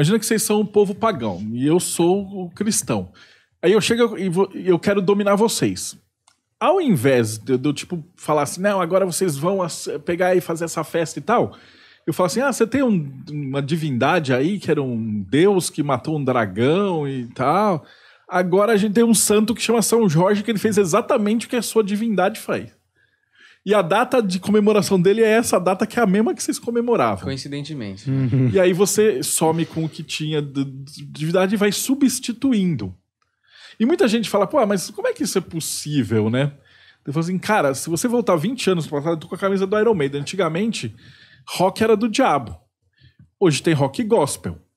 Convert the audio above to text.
Imagina que vocês são um povo pagão e eu sou o cristão. Aí eu chego e vou, eu quero dominar vocês. Ao invés de eu, tipo, falar assim, não, agora vocês vão pegar e fazer essa festa e tal, eu falo assim, ah, você tem um, uma divindade aí, que era um deus que matou um dragão e tal. Agora a gente tem um santo que chama São Jorge, que ele fez exatamente o que a sua divindade faz. E a data de comemoração dele é essa data que é a mesma que vocês comemoravam. Coincidentemente. Uhum. E aí você some com o que tinha de, de e vai substituindo. E muita gente fala, pô, mas como é que isso é possível, né? Eu falo assim, cara, se você voltar 20 anos para trás, eu tô com a camisa do Iron Maiden. Antigamente, rock era do diabo. Hoje tem rock gospel.